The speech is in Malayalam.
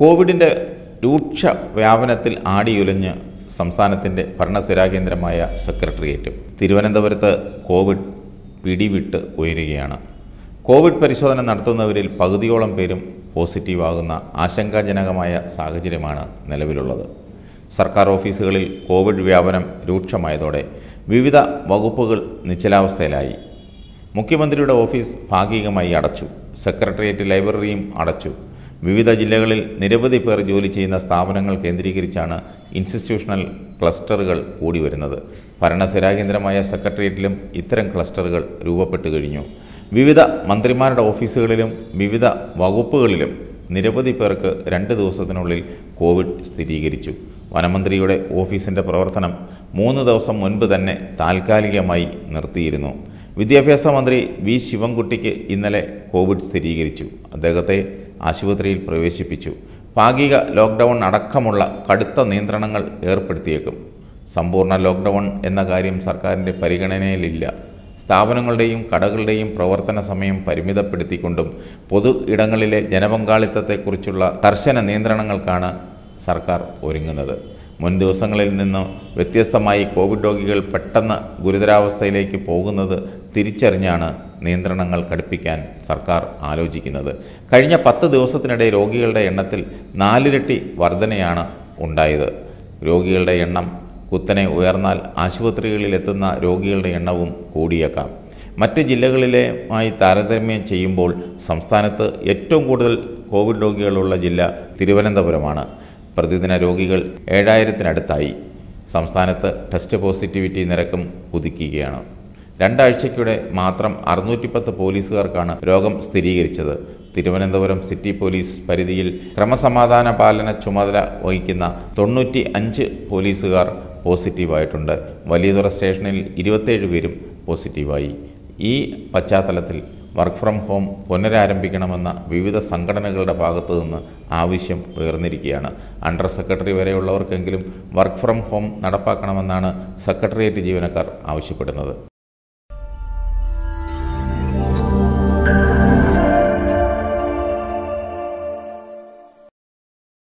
കോവിഡിൻ്റെ രൂക്ഷ വ്യാപനത്തിൽ ആടിയുലഞ്ഞ് സംസ്ഥാനത്തിൻ്റെ ഭരണസിരാ കേന്ദ്രമായ സെക്രട്ടേറിയറ്റും തിരുവനന്തപുരത്ത് കോവിഡ് പിടിവിട്ട് ഉയരുകയാണ് കോവിഡ് പരിശോധന നടത്തുന്നവരിൽ പകുതിയോളം പേരും പോസിറ്റീവ് ആകുന്ന ആശങ്കാജനകമായ സാഹചര്യമാണ് നിലവിലുള്ളത് സർക്കാർ ഓഫീസുകളിൽ കോവിഡ് വ്യാപനം രൂക്ഷമായതോടെ വിവിധ വകുപ്പുകൾ നിശ്ചലാവസ്ഥയിലായി മുഖ്യമന്ത്രിയുടെ ഓഫീസ് ഭാഗികമായി അടച്ചു സെക്രട്ടേറിയറ്റ് ലൈബ്രറിയും അടച്ചു വിവിധ ജില്ലകളിൽ നിരവധി പേർ ജോലി ചെയ്യുന്ന സ്ഥാപനങ്ങൾ കേന്ദ്രീകരിച്ചാണ് ഇൻസ്റ്റിറ്റ്യൂഷണൽ ക്ലസ്റ്ററുകൾ കൂടി വരുന്നത് ഭരണസിരാകേന്ദ്രമായ സെക്രട്ടേറിയറ്റിലും ഇത്തരം ക്ലസ്റ്ററുകൾ രൂപപ്പെട്ടു കഴിഞ്ഞു വിവിധ മന്ത്രിമാരുടെ ഓഫീസുകളിലും വിവിധ വകുപ്പുകളിലും നിരവധി പേർക്ക് രണ്ട് ദിവസത്തിനുള്ളിൽ കോവിഡ് സ്ഥിരീകരിച്ചു വനമന്ത്രിയുടെ ഓഫീസിൻ്റെ പ്രവർത്തനം മൂന്ന് ദിവസം മുൻപ് തന്നെ താൽക്കാലികമായി നിർത്തിയിരുന്നു വിദ്യാഭ്യാസ മന്ത്രി വി ശിവൻകുട്ടിക്ക് ഇന്നലെ കോവിഡ് സ്ഥിരീകരിച്ചു അദ്ദേഹത്തെ ആശുപത്രിയിൽ പ്രവേശിപ്പിച്ചു ഭാഗിക ലോക്ക്ഡൗൺ അടക്കമുള്ള കടുത്ത നിയന്ത്രണങ്ങൾ ഏർപ്പെടുത്തിയേക്കും സമ്പൂർണ്ണ ലോക്ക്ഡൗൺ എന്ന കാര്യം സർക്കാരിൻ്റെ പരിഗണനയിലില്ല സ്ഥാപനങ്ങളുടെയും കടകളുടെയും പ്രവർത്തന സമയം പരിമിതപ്പെടുത്തിക്കൊണ്ടും പൊതു ഇടങ്ങളിലെ ജനപങ്കാളിത്തത്തെക്കുറിച്ചുള്ള കർശന നിയന്ത്രണങ്ങൾക്കാണ് സർക്കാർ ഒരുങ്ങുന്നത് മുൻ ദിവസങ്ങളിൽ നിന്ന് വ്യത്യസ്തമായി കോവിഡ് രോഗികൾ പെട്ടെന്ന് ഗുരുതരാവസ്ഥയിലേക്ക് പോകുന്നത് തിരിച്ചറിഞ്ഞാണ് നിയന്ത്രണങ്ങൾ കടുപ്പിക്കാൻ സർക്കാർ ആലോചിക്കുന്നത് കഴിഞ്ഞ പത്ത് ദിവസത്തിനിടെ രോഗികളുടെ എണ്ണത്തിൽ നാലിരട്ടി വർധനയാണ് ഉണ്ടായത് രോഗികളുടെ എണ്ണം കുത്തനെ ഉയർന്നാൽ ആശുപത്രികളിൽ എത്തുന്ന രോഗികളുടെ എണ്ണവും കൂടിയേക്കാം മറ്റ് ജില്ലകളിലെമായി താരതമ്യം ചെയ്യുമ്പോൾ സംസ്ഥാനത്ത് ഏറ്റവും കൂടുതൽ കോവിഡ് രോഗികളുള്ള ജില്ല തിരുവനന്തപുരമാണ് പ്രതിദിന രോഗികൾ ഏഴായിരത്തിനടുത്തായി സംസ്ഥാനത്ത് ടെസ്റ്റ് പോസിറ്റിവിറ്റി നിരക്കും കുതിക്കുകയാണ് രണ്ടാഴ്ചയ്ക്കിടെ മാത്രം അറുന്നൂറ്റിപ്പത്ത് പോലീസുകാർക്കാണ് രോഗം സ്ഥിരീകരിച്ചത് തിരുവനന്തപുരം സിറ്റി പോലീസ് പരിധിയിൽ ക്രമസമാധാന പാലന ചുമതല വഹിക്കുന്ന തൊണ്ണൂറ്റി അഞ്ച് പോലീസുകാർ പോസിറ്റീവായിട്ടുണ്ട് വലിയതുറ സ്റ്റേഷനിൽ ഇരുപത്തേഴ് പേരും പോസിറ്റീവായി ഈ പശ്ചാത്തലത്തിൽ വർക്ക് ഫ്രം ഹോം പുനരാരംഭിക്കണമെന്ന വിവിധ സംഘടനകളുടെ ഭാഗത്തു നിന്ന് ആവശ്യം ഉയർന്നിരിക്കുകയാണ് അണ്ടർ സെക്രട്ടറി വരെയുള്ളവർക്കെങ്കിലും വർക്ക് ഫ്രം ഹോം നടപ്പാക്കണമെന്നാണ് സെക്രട്ടേറിയറ്റ് ജീവനക്കാർ ആവശ്യപ്പെടുന്നത്